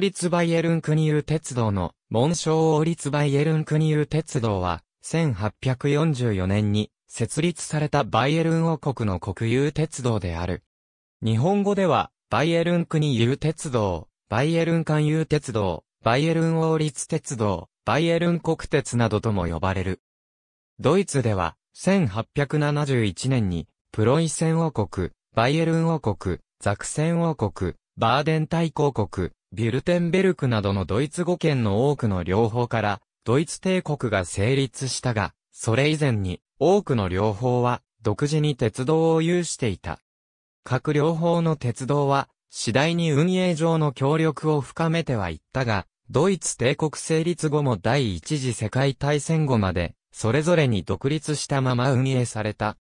立バイエルンクニー鉄道の、紋章王立バイエルンクニー鉄道は、1844年に設立されたバイエルン王国の国有鉄道である。日本語では、バイエルン国有鉄道、バイエルン間有鉄道、バイエルン王立鉄道、バイエルン国鉄などとも呼ばれる。ドイツでは、1871年に、プロイセン王国、バイエルン王国、ザクセン王国、バーデン大公国、ビュルテンベルクなどのドイツ語圏の多くの両方から、ドイツ帝国が成立したが、それ以前に、多くの両方は、独自に鉄道を有していた。各両方の鉄道は、次第に運営上の協力を深めてはいったが、ドイツ帝国成立後も第一次世界大戦後まで、それぞれに独立したまま運営された。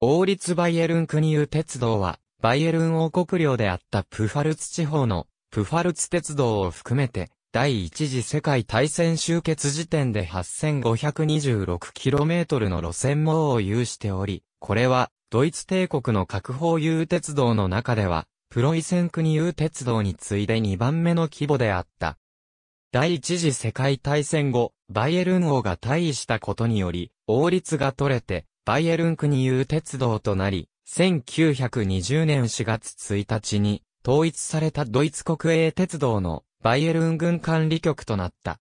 王立バイエルン国有鉄道は、バイエルン王国領であったプファルツ地方のプファルツ鉄道を含めて、第一次世界大戦終結時点で 8526km の路線網を有しており、これは、ドイツ帝国の核保有鉄道の中では、プロイセンクニ有鉄道に次いで2番目の規模であった。第一次世界大戦後、バイエルン王が退位したことにより、王立が取れて、バイエルン国有鉄道となり、1920年4月1日に、統一されたドイツ国営鉄道のバイエルン軍管理局となった。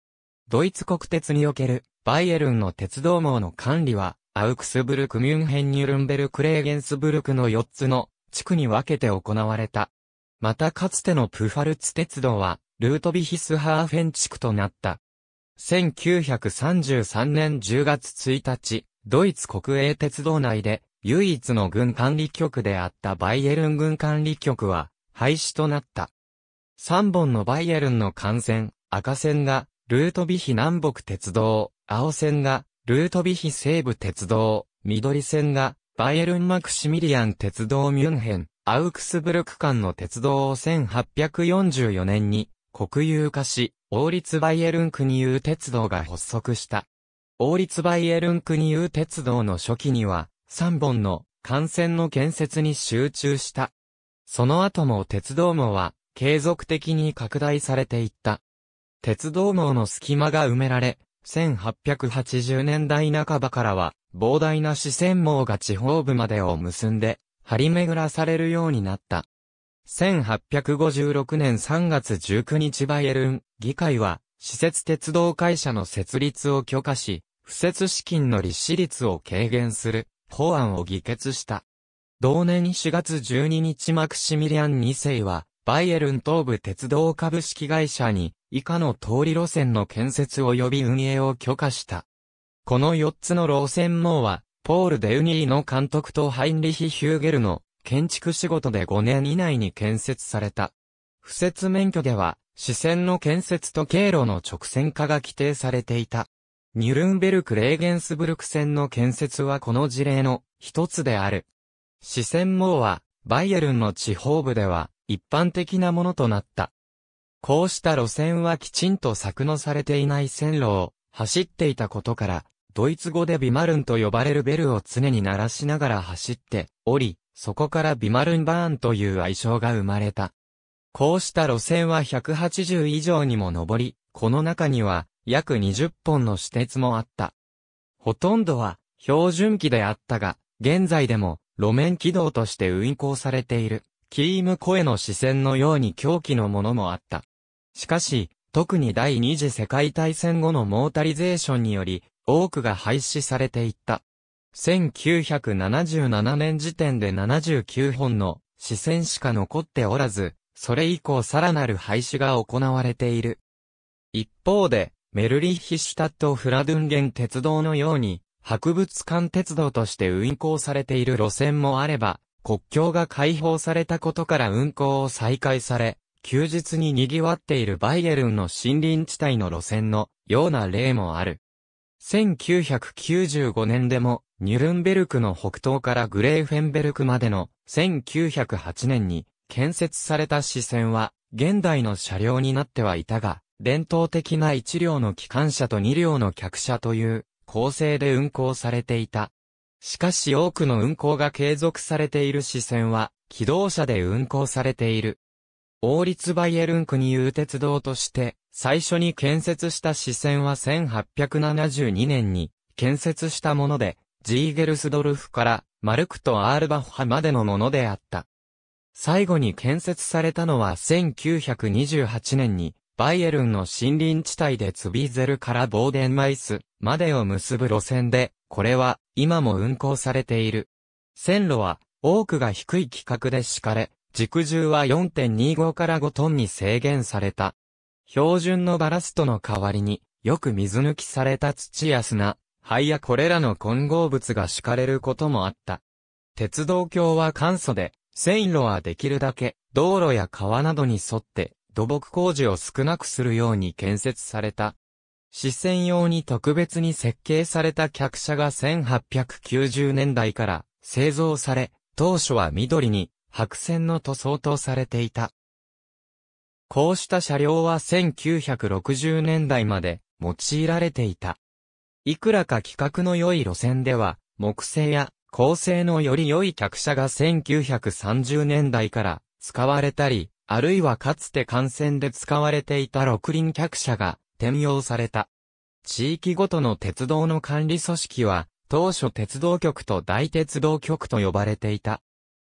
ドイツ国鉄におけるバイエルンの鉄道網の管理は、アウクスブルク、ミュンヘン、ニュルンベルク、レーゲンスブルクの4つの地区に分けて行われた。またかつてのプファルツ鉄道は、ルートビヒスハーフェン地区となった。1933年10月1日、ドイツ国営鉄道内で、唯一の軍管理局であったバイエルン軍管理局は、廃止となった。3本のバイエルンの幹線、赤線が、ルートビヒ南北鉄道、青線が、ルートビヒ西部鉄道、緑線が、バイエルン・マクシミリアン鉄道ミュンヘン、アウクスブルク間の鉄道を1844年に国有化し、王立バイエルン国有鉄道が発足した。王立バイエルン国有鉄道の初期には、3本の幹線の建設に集中した。その後も鉄道網は継続的に拡大されていった。鉄道網の隙間が埋められ、1880年代半ばからは膨大な四川網が地方部までを結んで、張り巡らされるようになった。1856年3月19日バイエルン議会は、施設鉄道会社の設立を許可し、不設資金の立私率を軽減する法案を議決した。同年4月12日マクシミリアン2世は、バイエルン東部鉄道株式会社に、以下の通り路線の建設及び運営を許可した。この4つの路線網は、ポール・デウニーの監督とハインリヒ・ヒューゲルの建築仕事で5年以内に建設された。不設免許では、支線の建設と経路の直線化が規定されていた。ニュルンベルク・レーゲンスブルク線の建設はこの事例の一つである。四川網は、バイエルンの地方部では、一般的なものとなった。こうした路線はきちんと作のされていない線路を走っていたことから、ドイツ語でビマルンと呼ばれるベルを常に鳴らしながら走っており、そこからビマルンバーンという愛称が生まれた。こうした路線は180以上にも上り、この中には約20本の私鉄もあった。ほとんどは標準機であったが、現在でも路面軌道として運行されている、キームコエの視線のように狂気のものもあった。しかし、特に第二次世界大戦後のモータリゼーションにより、多くが廃止されていった。1977年時点で79本の視線しか残っておらず、それ以降さらなる廃止が行われている。一方で、メルリッヒシュタット・フラドゥンゲン鉄道のように、博物館鉄道として運行されている路線もあれば、国境が開放されたことから運行を再開され、休日に賑わっているバイエルンの森林地帯の路線のような例もある。1995年でも、ニュルンベルクの北東からグレーフェンベルクまでの1908年に建設された支線は現代の車両になってはいたが、伝統的な1両の機関車と2両の客車という構成で運行されていた。しかし多くの運行が継続されている支線は、機動車で運行されている。王立バイエルンクに有鉄道として、最初に建設した支線は1872年に建設したもので、ジーゲルスドルフからマルクとアールバッハまでのものであった。最後に建設されたのは1928年にバイエルンの森林地帯でツビーゼルからボーデンマイスまでを結ぶ路線で、これは今も運行されている。線路は多くが低い規格で敷かれ、軸重は4.25から5トンに制限された。標準のバラストの代わりに、よく水抜きされた土や砂、灰やこれらの混合物が敷かれることもあった。鉄道橋は簡素で、線路はできるだけ道路や川などに沿って土木工事を少なくするように建設された。視線用に特別に設計された客車が1890年代から製造され、当初は緑に白線の塗装とされていた。こうした車両は1960年代まで用いられていた。いくらか規格の良い路線では、木製や構成のより良い客車が1930年代から使われたり、あるいはかつて幹線で使われていた六輪客車が転用された。地域ごとの鉄道の管理組織は、当初鉄道局と大鉄道局と呼ばれていた。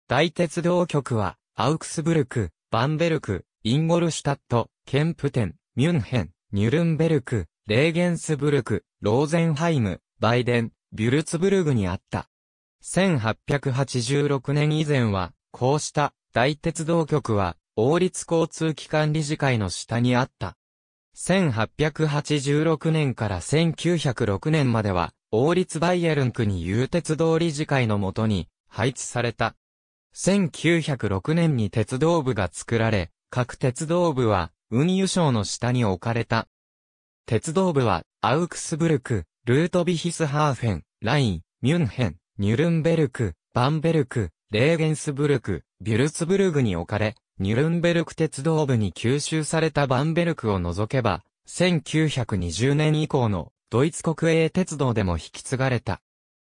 大鉄道局は、アウクスブルク、バンベルク、インゴルシュタット、ケンプテン、ミュンヘン、ニュルンベルク、レーゲンスブルク、ローゼンハイム、バイデン、ビュルツブルグにあった。1886年以前は、こうした大鉄道局は王立交通機関理事会の下にあった。1886年から1906年までは、王立バイエルン区に有鉄道理事会のもとに配置された。1906年に鉄道部が作られ、各鉄道部は運輸省の下に置かれた。鉄道部は、アウクスブルク、ルートビヒスハーフェン、ライン、ミュンヘン、ニュルンベルク、バンベルク、レーゲンスブルク、ビュルツブルグに置かれ、ニュルンベルク鉄道部に吸収されたバンベルクを除けば、1920年以降のドイツ国営鉄道でも引き継がれた。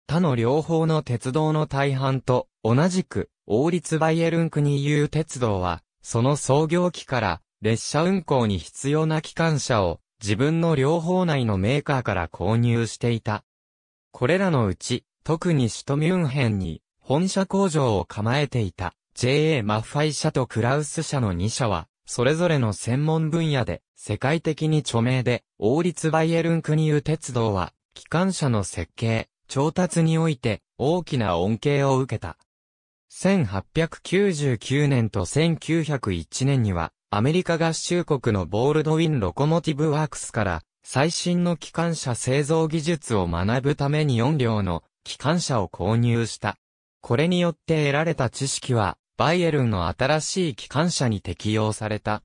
他の両方の鉄道の大半と同じく王立バイエルンクに有鉄道は、その創業期から列車運行に必要な機関車を自分の両方内のメーカーから購入していた。これらのうち、特に首都ミュンヘンに本社工場を構えていた。JA マッファイ社とクラウス社の2社は、それぞれの専門分野で、世界的に著名で、王立バイエルン国有鉄道は、機関車の設計、調達において、大きな恩恵を受けた。1899年と1901年には、アメリカ合衆国のボールドウィン・ロコモティブ・ワークスから、最新の機関車製造技術を学ぶために4両の機関車を購入した。これによって得られた知識は、バイエルンの新しい機関車に適用された。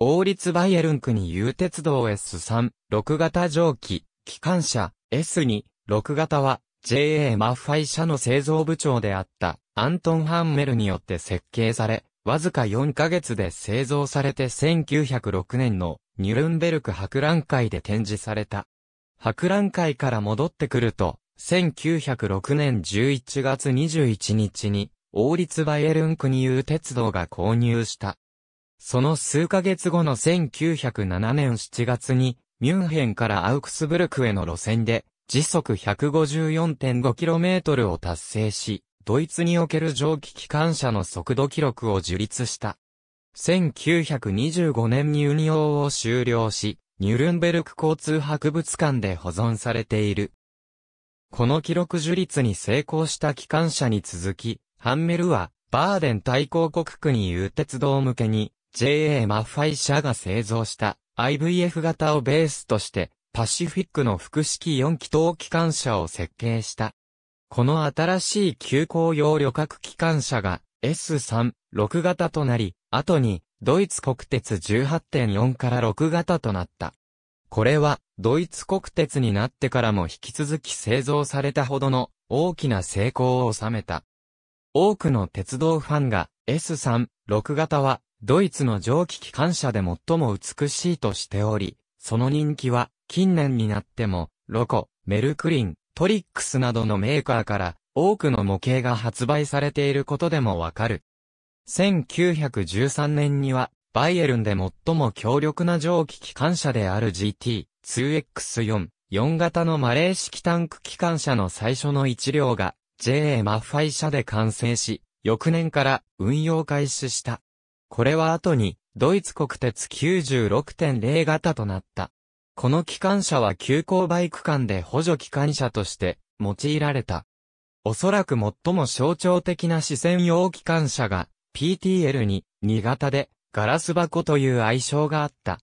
王立バイエルン区に U 鉄道 S3、6型蒸気、機関車 S2、6型は JA マッファイ社の製造部長であったアントン・ハンメルによって設計され、わずか4ヶ月で製造されて1906年のニュルンベルク博覧会で展示された。博覧会から戻ってくると、1906年11月21日に王立バイエルン国有鉄道が購入した。その数ヶ月後の1907年7月に、ミュンヘンからアウクスブルクへの路線で、時速 154.5km を達成し、ドイツにおける蒸気機関車の速度記録を樹立した。1925年に運用を終了し、ニュルンベルク交通博物館で保存されている。この記録樹立に成功した機関車に続き、ハンメルは、バーデン大公国区に有う鉄道向けに、JA マッファイ社が製造した IVF 型をベースとして、パシフィックの複式4気筒機関車を設計した。この新しい急行用旅客機関車が S3、6型となり、後にドイツ国鉄18.4から6型となった。これはドイツ国鉄になってからも引き続き製造されたほどの大きな成功を収めた。多くの鉄道ファンが S3、6型はドイツの蒸気機関車で最も美しいとしており、その人気は近年になってもロコ、メルクリン、トリックスなどのメーカーから多くの模型が発売されていることでもわかる。1913年にはバイエルンで最も強力な蒸気機関車である GT2X4、4型のマレー式タンク機関車の最初の1両が JA マッファイ社で完成し、翌年から運用開始した。これは後に、ドイツ国鉄96.0型となった。この機関車は急行バイク間で補助機関車として用いられた。おそらく最も象徴的な視線用機関車が PTL に2型でガラス箱という愛称があった。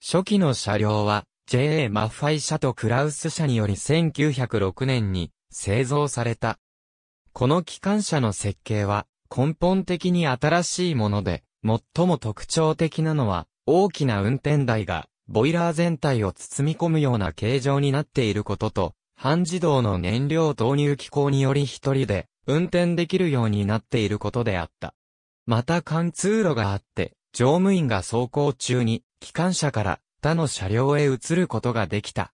初期の車両は JA マッファイ社とクラウス社により1906年に製造された。この機関車の設計は根本的に新しいもので、最も特徴的なのは、大きな運転台が、ボイラー全体を包み込むような形状になっていることと、半自動の燃料投入機構により一人で、運転できるようになっていることであった。また貫通路があって、乗務員が走行中に、機関車から他の車両へ移ることができた。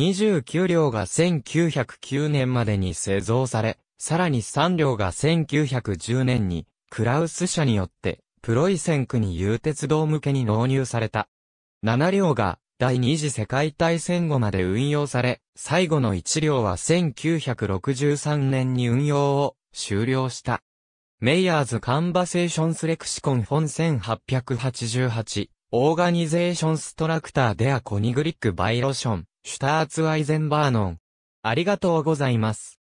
29両が1909年までに製造され、さらに3両が1910年に、クラウス社によって、プロイセンクに有鉄道向けに納入された。7両が、第二次世界大戦後まで運用され、最後の1両は1963年に運用を終了した。メイヤーズ・カンバセーションス・レクシコン本1888、オーガニゼーション・ストラクター・デア・コニグリック・バイロション、シュターツ・アイゼンバーノン。ありがとうございます。